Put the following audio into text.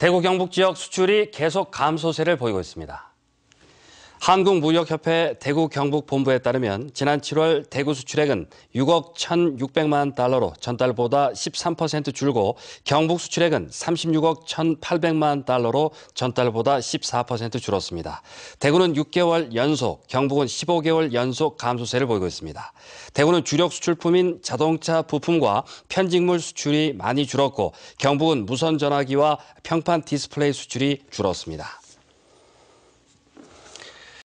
대구 경북 지역 수출이 계속 감소세를 보이고 있습니다. 한국무역협회 대구 경북 본부에 따르면 지난 7월 대구 수출액은 6억 1,600만 달러로 전달보다 13% 줄고 경북 수출액은 36억 1,800만 달러로 전달보다 14% 줄었습니다. 대구는 6개월 연속, 경북은 15개월 연속 감소세를 보이고 있습니다. 대구는 주력 수출품인 자동차 부품과 편직물 수출이 많이 줄었고 경북은 무선 전화기와 평판 디스플레이 수출이 줄었습니다.